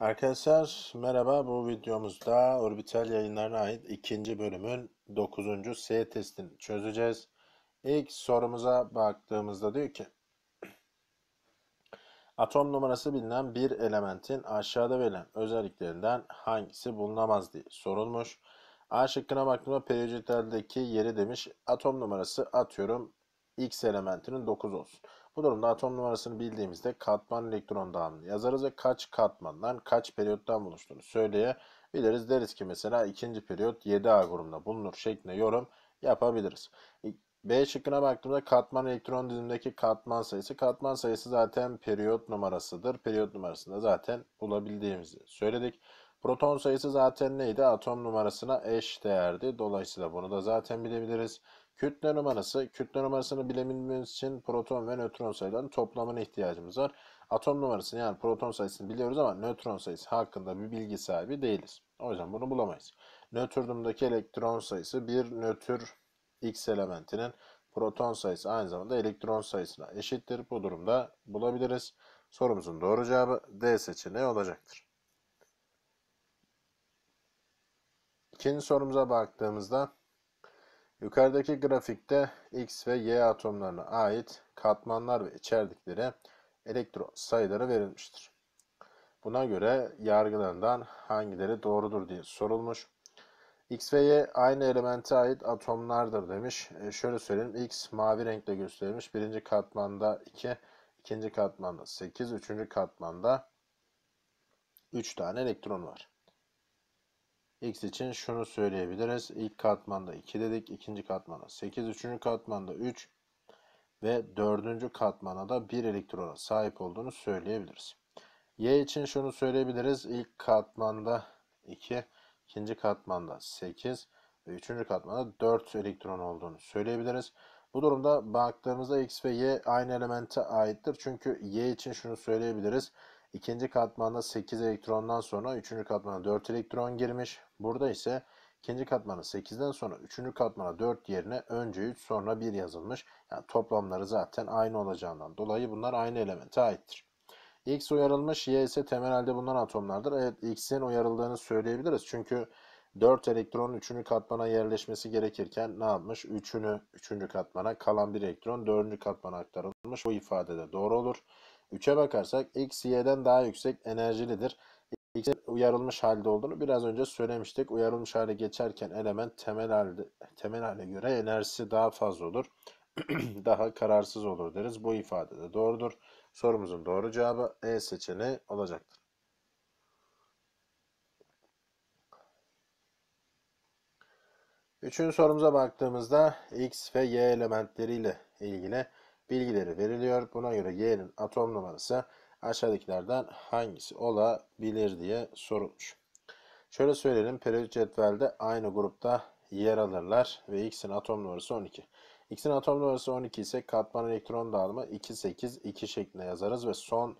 Arkadaşlar merhaba bu videomuzda orbital yayınlarına ait ikinci bölümün dokuzuncu S testini çözeceğiz. İlk sorumuza baktığımızda diyor ki atom numarası bilinen bir elementin aşağıda verilen özelliklerinden hangisi bulunamaz diye sorulmuş. A şıkkına baktığımda periyodik yeri demiş atom numarası atıyorum X elementinin 9 olsun. Bu durumda atom numarasını bildiğimizde katman elektron dağılımını yazarız ve kaç katmandan kaç periyottan buluştuğunu söyleyebiliriz. Deriz ki mesela ikinci periyot 7A grubunda bulunur şeklinde yorum yapabiliriz. E, B şıkkına baktığımda katman elektron dizimindeki katman sayısı. Katman sayısı zaten periyot numarasıdır. Periyot numarasını da zaten bulabildiğimizi söyledik. Proton sayısı zaten neydi? Atom numarasına eş değerdi. Dolayısıyla bunu da zaten bilebiliriz. Kütle numarası, kütle numarasını bilebilmemiz için proton ve nötron sayılarının toplamına ihtiyacımız var. Atom numarasını yani proton sayısını biliyoruz ama nötron sayısı hakkında bir bilgi sahibi değiliz. O yüzden bunu bulamayız. Nötrdümdeki elektron sayısı bir nötr X elementinin proton sayısı aynı zamanda elektron sayısına eşittir. Bu durumda bulabiliriz. Sorumuzun doğru cevabı D seçeneği olacaktır. İkinci sorumuza baktığımızda Yukarıdaki grafikte X ve Y atomlarına ait katmanlar ve içerdikleri elektron sayıları verilmiştir. Buna göre yargılarından hangileri doğrudur diye sorulmuş. X ve Y aynı elemente ait atomlardır demiş. E şöyle söyleyeyim. X mavi renkle gösterilmiş. Birinci katmanda 2, ikinci katmanda 8, üçüncü katmanda 3 tane elektron var. X için şunu söyleyebiliriz. İlk katmanda 2 dedik. ikinci katmanda 8. Üçüncü katmanda 3 ve dördüncü katmana da 1 elektrona sahip olduğunu söyleyebiliriz. Y için şunu söyleyebiliriz. İlk katmanda 2, ikinci katmanda 8 ve üçüncü katmanda 4 elektron olduğunu söyleyebiliriz. Bu durumda baktığımızda X ve Y aynı elemente aittir. Çünkü Y için şunu söyleyebiliriz. İkinci katmanda 8 elektrondan sonra 3. katmana 4 elektron girmiş. Burada ise ikinci katmanın 8'den sonra 3. katmana 4 yerine önce 3 sonra 1 yazılmış. Yani toplamları zaten aynı olacağından dolayı bunlar aynı elemente aittir. X uyarılmış, Y ise temel halde bulunan atomlardır. Evet X'in uyarıldığını söyleyebiliriz. Çünkü 4 elektronun 3. katmana yerleşmesi gerekirken ne yapmış? 3'ünü 3. katmana, kalan bir elektron 4. katmana aktarılmış. Bu ifadede doğru olur. 3'e bakarsak X, Y'den daha yüksek enerjilidir. X uyarılmış halde olduğunu biraz önce söylemiştik. Uyarılmış hale geçerken element temel halde, temel hale göre enerjisi daha fazla olur. daha kararsız olur deriz. Bu ifade de doğrudur. Sorumuzun doğru cevabı E seçeneği olacaktır. Üçüncü sorumuza baktığımızda X ve Y elementleriyle ilgili bilgileri veriliyor. Buna göre Y'nin atom numarası aşağıdakilerden hangisi olabilir diye sorulmuş. Şöyle söyleyelim. Periyodik cetvelde aynı grupta yer alırlar ve X'in atom numarası 12. X'in atom numarası 12 ise katman elektron dağılımı 2, 8, 2 şeklinde yazarız ve son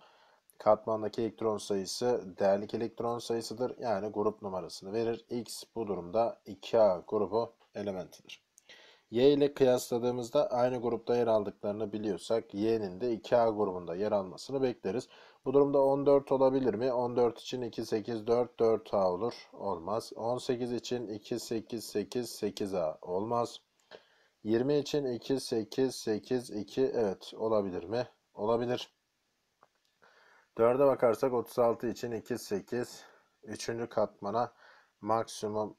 katmandaki elektron sayısı değerlik elektron sayısıdır. Yani grup numarasını verir. X bu durumda 2A grubu elementidir. Y ile kıyasladığımızda aynı grupta yer aldıklarını biliyorsak Y'nin de 2A grubunda yer almasını bekleriz. Bu durumda 14 olabilir mi? 14 için 2, 8, 4, 4A olur. Olmaz. 18 için 2, 8, 8, 8A olmaz. 20 için 2, 8, 8, 2 evet olabilir mi? Olabilir. 4'e bakarsak 36 için 2, 8, 3. katmana maksimum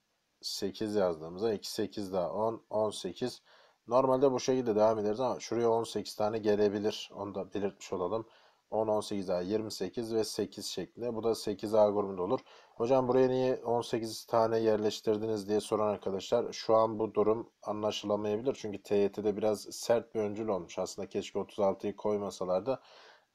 8 yazdığımızda 2 8 daha 10 18. Normalde bu şekilde devam ederiz ama şuraya 18 tane gelebilir. Onu da belirtmiş olalım. 10 18 daha 28 ve 8 şeklinde. Bu da 8A grubunda olur. Hocam buraya niye 18 tane yerleştirdiniz diye soran arkadaşlar şu an bu durum anlaşılamayabilir. Çünkü TYT'de biraz sert bir öncül olmuş. Aslında keşke 36'yı koymasalardı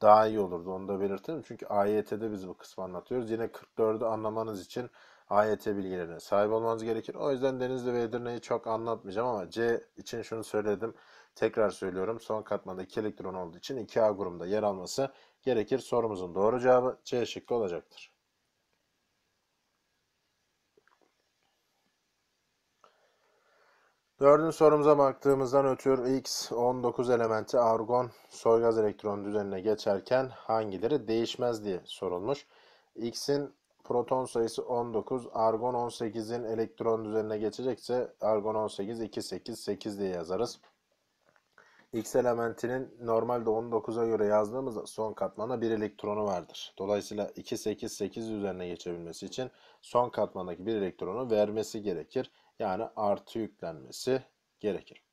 daha iyi olurdu. Onu da belirtelim. Çünkü AYT'de biz bu kısmı anlatıyoruz. Yine 44'ü anlamanız için AYT e bilgilerine sahip olmanız gerekir. O yüzden Denizli ve Edirne'yi çok anlatmayacağım ama C için şunu söyledim. Tekrar söylüyorum. Son katmanda 2 elektron olduğu için 2A grubunda yer alması gerekir. Sorumuzun doğru cevabı C şıkkı olacaktır. Dördüncü sorumuza baktığımızdan ötürü X 19 elementi argon soygaz elektron düzenine geçerken hangileri değişmez diye sorulmuş. X'in proton sayısı 19, argon 18'in elektron düzenine geçecekse argon 18, 2, 8, 8 diye yazarız. X elementinin normalde 19'a göre yazdığımız son katmanda bir elektronu vardır. Dolayısıyla 2, 8, 8 üzerine geçebilmesi için son katmandaki bir elektronu vermesi gerekir. Yani artı yüklenmesi gerekir.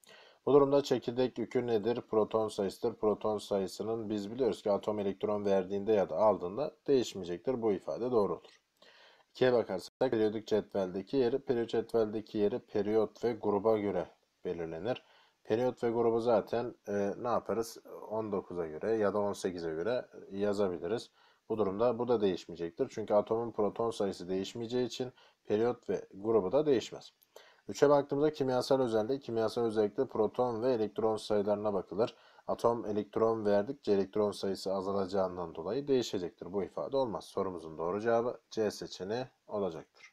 Bu durumda çekirdek yükü nedir? Proton sayısıdır. Proton sayısının biz biliyoruz ki atom elektron verdiğinde ya da aldığında değişmeyecektir. Bu ifade doğru olur. 2'ye bakarsak periyodik cetveldeki yeri, periyot cetveldeki yeri periyot ve gruba göre belirlenir. Periyot ve grubu zaten e, ne yaparız? 19'a göre ya da 18'e göre yazabiliriz. Bu durumda bu da değişmeyecektir. Çünkü atomun proton sayısı değişmeyeceği için periyot ve grubu da değişmez. 3'e baktığımızda kimyasal özelliği, kimyasal özellikle proton ve elektron sayılarına bakılır. Atom elektron verdikçe elektron sayısı azalacağından dolayı değişecektir. Bu ifade olmaz. Sorumuzun doğru cevabı C seçeneği olacaktır.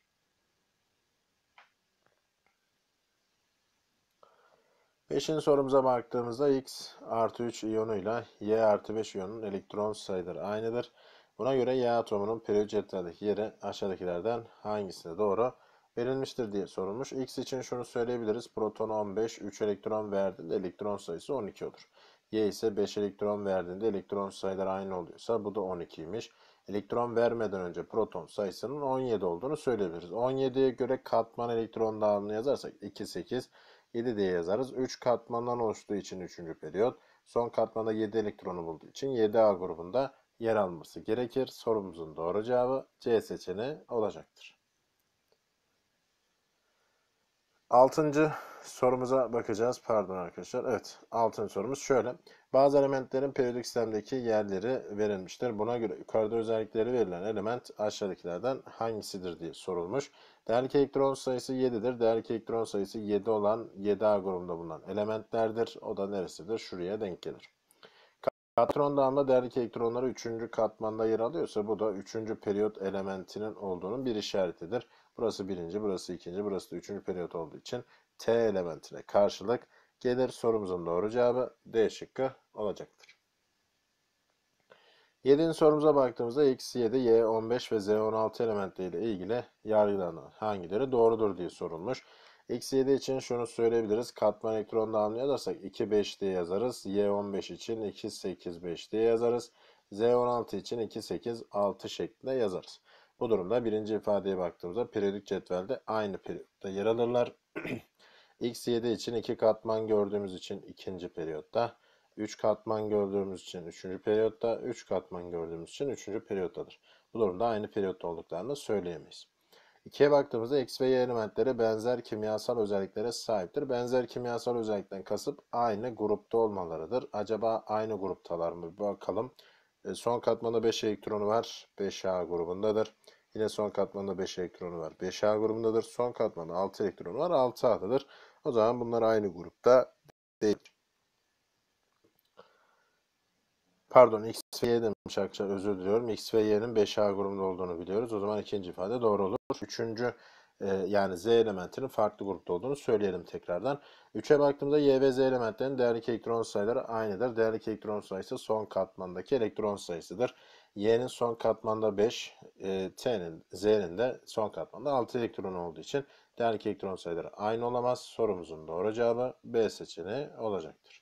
Beşinci sorumuza baktığımızda X artı 3 iyonuyla Y artı 5 iyonun elektron sayıları aynıdır. Buna göre Y atomunun periyot cetveldeki yeri aşağıdakilerden hangisine doğru verilmiştir diye sorulmuş. X için şunu söyleyebiliriz. Proton 15, 3 elektron verdiğinde elektron sayısı 12 olur. Y ise 5 elektron verdiğinde elektron sayıları aynı oluyorsa bu da 12'ymiş. Elektron vermeden önce proton sayısının 17 olduğunu söyleyebiliriz. 17'ye göre katman elektron dağılımını yazarsak 2, 8, 7 diye yazarız. 3 katmandan oluştuğu için 3. periyot. Son katmanda 7 elektronu bulduğu için 7A grubunda yer alması gerekir. Sorumuzun doğru cevabı C seçeneği olacaktır. Altıncı sorumuza bakacağız. Pardon arkadaşlar. Evet. Altın sorumuz şöyle. Bazı elementlerin periyodik sistemdeki yerleri verilmiştir. Buna göre yukarıda özellikleri verilen element aşağıdakilerden hangisidir diye sorulmuş. Değerlik elektron sayısı 7'dir. Değerlik elektron sayısı 7 olan 7A grubunda bulunan elementlerdir. O da neresidir? Şuraya denk gelir. Katron dağında değerli elektronları 3. katmanda yer alıyorsa bu da 3. periyot elementinin olduğunun bir işaretidir. Burası birinci, burası ikinci, burası da üçüncü periyot olduğu için T elementine karşılık gelir sorumuzun doğru cevabı D şıkkı olacaktır. 7. sorumuza baktığımızda X7, Y15 ve Z16 elementleriyle ilgili yargılanan hangileri doğrudur diye sorulmuş. X7 için şunu söyleyebiliriz. Katman elektron dağılımını yazarsak 2,5 diye yazarız. Y15 için 2,8,5 diye yazarız. Z16 için 2,8,6 şeklinde yazarız. Bu durumda birinci ifadeye baktığımızda periyodik cetvelde aynı periyotta yer alırlar. X7 için 2 katman gördüğümüz için ikinci periyotta, 3 katman gördüğümüz için 3. periyotta, 3 katman gördüğümüz için 3. periyottadır. Bu durumda aynı periyotta olduklarını söyleyemeyiz. 2'ye baktığımızda X ve Y elementleri benzer kimyasal özelliklere sahiptir. Benzer kimyasal özellikten kasıp aynı grupta olmalarıdır. Acaba aynı gruptalar mı? bakalım. E, son katmanda 5 elektronu var. 5A grubundadır. Yine son katmanda 5 elektronu var. 5A grubundadır. Son katmanda 6 elektronu var. 6A'dadır. O zaman bunlar aynı grupta değil. Pardon X ve Y demiş arkadaşlar özür diliyorum. X ve Y'nin 5A grubunda olduğunu biliyoruz. O zaman ikinci ifade doğru olur. Üçüncü e, yani Z elementinin farklı grupta olduğunu söyleyelim tekrardan. Üçe baktığımızda Y ve Z elementlerinin değerli elektron sayıları aynıdır. Değerli elektron sayısı son katmandaki elektron sayısıdır. Y'nin son katmanda 5, e, T'nin, Z'nin de son katmanda 6 elektron olduğu için değerlik elektron sayıları aynı olamaz. Sorumuzun doğru cevabı B seçeneği olacaktır.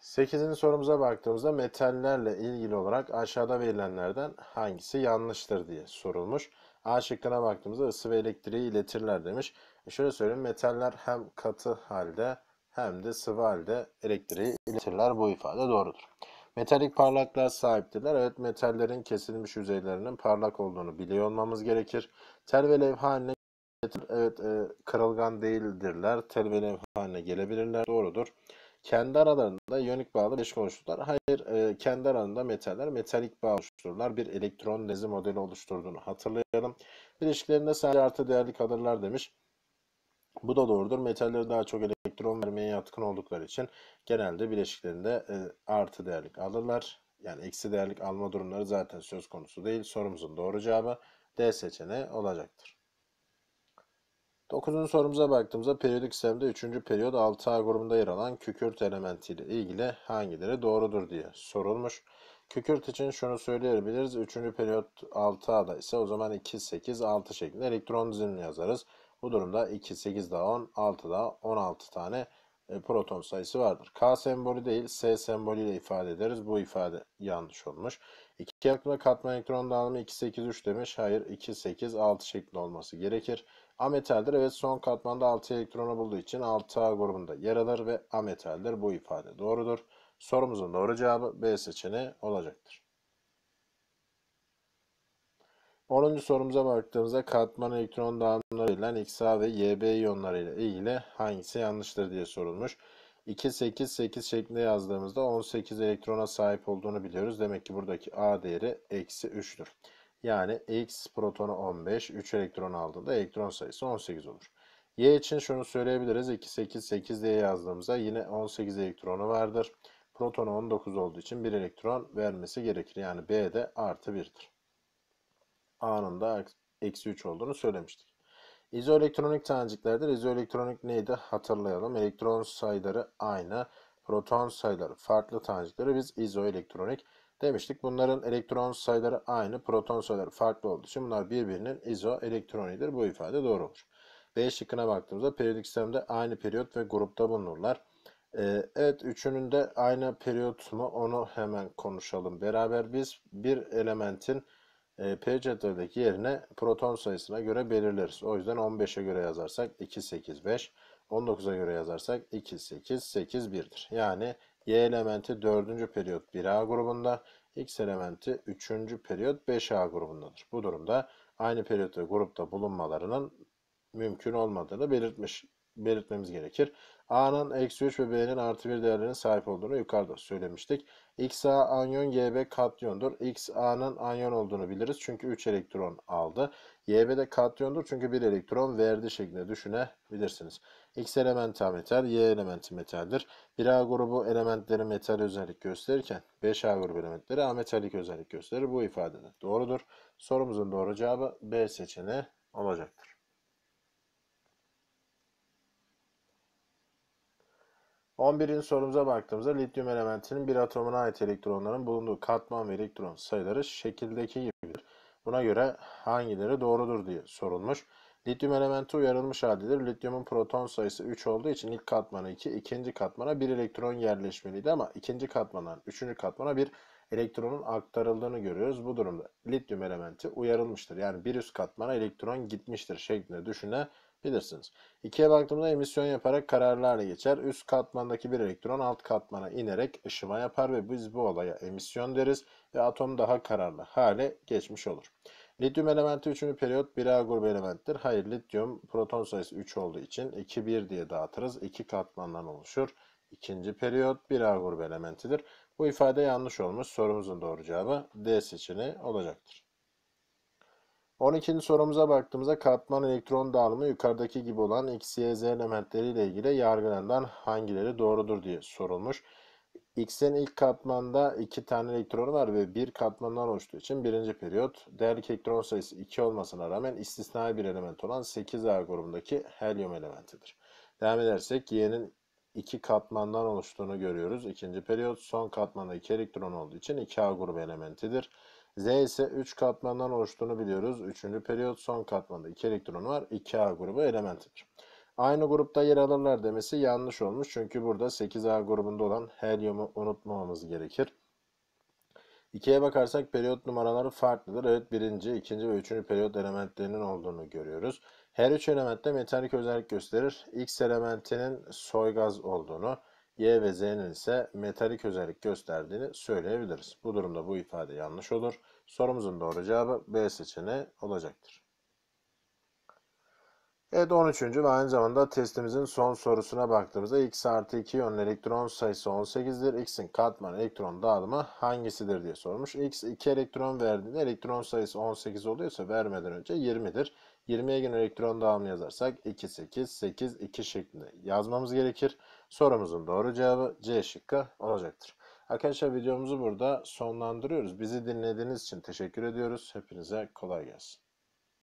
8. sorumuza baktığımızda metallerle ilgili olarak aşağıda verilenlerden hangisi yanlıştır diye sorulmuş. A şıkkına baktığımızda ısı ve elektriği iletirler demiş. E şöyle söyleyeyim metaller hem katı halde hem de sıvı halde elektriği iletirler. Bu ifade doğrudur. Metalik parlaklığa sahiptirler. Evet metallerin kesilmiş yüzeylerinin parlak olduğunu biliyor olmamız gerekir. Tel ve levha haline Evet e, kırılgan değildirler. Tel ve levha haline gelebilirler. Doğrudur. Kendi aralarında iyonik bağlı bileşik oluştururlar. Hayır e, kendi aralarında metaller metalik bağ oluştururlar. Bir elektron nezi modeli oluşturduğunu hatırlayalım. Bileşiklerinde sadece artı değerli kalırlar demiş. Bu da doğrudur. Metalleri daha çok elektron elektron vermeye yatkın oldukları için genelde bileşiklerinde e, artı değerlik alırlar. Yani eksi değerlik alma durumları zaten söz konusu değil. Sorumuzun doğru cevabı D seçeneği olacaktır. 9. sorumuza baktığımızda periyodik sistemde 3. periyod 6A grubunda yer alan kükürt elementiyle ilgili hangileri doğrudur diye sorulmuş. Kükürt için şunu söyleyebiliriz. 3. periyot 6A'da ise o zaman 2, 8, 6 şeklinde elektron dizilimi yazarız. Bu durumda 2, 8 daha 10, 6 daha 16 tane e, proton sayısı vardır. K sembolü değil S sembolüyle ifade ederiz. Bu ifade yanlış olmuş. İki yakma katman elektron dağılımı 2, 8, 3 demiş. Hayır 2, 8, 6 şeklinde olması gerekir. Ametaldir. Evet son katmanda 6 elektronu bulduğu için 6A grubunda yer alır ve ametaldir. Bu ifade doğrudur. Sorumuzun doğru cevabı B seçeneği olacaktır. 10. sorumuza baktığımızda katman elektron dağılımları ile XA ve YB iyonları ilgili hangisi yanlıştır diye sorulmuş. 2, 8, 8 şeklinde yazdığımızda 18 elektrona sahip olduğunu biliyoruz. Demek ki buradaki A değeri eksi 3'tür. Yani X protonu 15, 3 elektron aldığında elektron sayısı 18 olur. Y için şunu söyleyebiliriz. 2, 8, 8 diye yazdığımızda yine 18 elektronu vardır. Protonu 19 olduğu için 1 elektron vermesi gerekir. Yani B de artı 1'dir anında eksi 3 olduğunu söylemiştik. İzoelektronik taneciklerdir. izoelektronik neydi? Hatırlayalım. Elektron sayıları aynı. Proton sayıları farklı tanecikleri biz izoelektronik demiştik. Bunların elektron sayıları aynı. Proton sayıları farklı olduğu için bunlar birbirinin izoelektronidir. Bu ifade doğru olur. B şıkkına baktığımızda periyodik sistemde aynı periyot ve grupta bulunurlar. Ee, evet üçünün de aynı periyot mu onu hemen konuşalım. Beraber biz bir elementin e, P yerine proton sayısına göre belirleriz. O yüzden 15'e göre yazarsak 285, 19'a göre yazarsak 2881'dir. Yani Y elementi 4. periyot 1A grubunda, X elementi 3. periyot 5A grubundadır. Bu durumda aynı periyot ve grupta bulunmalarının mümkün olmadığını belirtmiş belirtmemiz gerekir. A'nın eksi 3 ve B'nin artı 1 değerlerine sahip olduğunu yukarıda söylemiştik. XA anyon YB katyondur. XA'nın anyon olduğunu biliriz çünkü 3 elektron aldı. YB de katyondur çünkü 1 elektron verdi şeklinde düşünebilirsiniz. X elementi metal, Y elementi metaldir. 1A grubu elementleri metal özellik gösterirken 5A grubu elementleri ametalik özellik gösterir. Bu ifadede doğrudur. Sorumuzun doğru cevabı B seçeneği olacaktır. 11. sorumuza baktığımızda lityum elementinin bir atomuna ait elektronların bulunduğu katman ve elektron sayıları şekildeki gibidir. Buna göre hangileri doğrudur diye sorulmuş. Lityum elementi uyarılmış halidir. Lityumun proton sayısı 3 olduğu için ilk katmana 2, ikinci katmana 1 elektron yerleşmeliydi ama ikinci katmandan 3. katmana 1 elektronun aktarıldığını görüyoruz. Bu durumda lityum elementi uyarılmıştır. Yani bir üst katmana elektron gitmiştir şeklinde düşünebiliriz bilirsiniz. İkiye baktığımda emisyon yaparak kararlarla geçer. Üst katmandaki bir elektron alt katmana inerek ışıma yapar ve biz bu olaya emisyon deriz ve atom daha kararlı hale geçmiş olur. Lityum elementi 3. periyot 1A grubu elementtir. Hayır lityum proton sayısı 3 olduğu için 2-1 diye dağıtırız. 2 katmandan oluşur. İkinci periyot 1A grubu elementidir. Bu ifade yanlış olmuş. Sorumuzun doğru cevabı D seçeneği olacaktır. 12. sorumuza baktığımızda katman elektron dağılımı yukarıdaki gibi olan X, Y, Z elementleriyle ilgili yargılarından hangileri doğrudur diye sorulmuş. X'in ilk katmanda 2 tane elektron var ve bir katmandan oluştuğu için birinci periyot değerlik elektron sayısı 2 olmasına rağmen istisnai bir element olan 8A grubundaki helyum elementidir. Devam edersek Y'nin 2 katmandan oluştuğunu görüyoruz. İkinci periyot son katmanda 2 elektron olduğu için 2A grubu elementidir. Z ise 3 katmandan oluştuğunu biliyoruz. 3. periyot son katmanda 2 elektron var. 2A grubu elementidir. Aynı grupta yer alırlar demesi yanlış olmuş. Çünkü burada 8A grubunda olan helyumu unutmamamız gerekir. 2'ye bakarsak periyot numaraları farklıdır. Evet birinci, ikinci ve üçüncü periyot elementlerinin olduğunu görüyoruz. Her üç elementte de metalik özellik gösterir. X elementinin soygaz olduğunu, Y ve Z'nin ise metalik özellik gösterdiğini söyleyebiliriz. Bu durumda bu ifade yanlış olur. Sorumuzun doğru cevabı B seçeneği olacaktır. Evet 13. ve aynı zamanda testimizin son sorusuna baktığımızda x artı 2 yönlü elektron sayısı 18'dir. x'in katman elektron dağılımı hangisidir diye sormuş. x 2 elektron verdiğinde elektron sayısı 18 oluyorsa vermeden önce 20'dir. 20'ye gün elektron dağılımı yazarsak 2, 8, 8, 2 şeklinde yazmamız gerekir. Sorumuzun doğru cevabı C şıkkı olacaktır. Arkadaşlar videomuzu burada sonlandırıyoruz. Bizi dinlediğiniz için teşekkür ediyoruz. Hepinize kolay gelsin.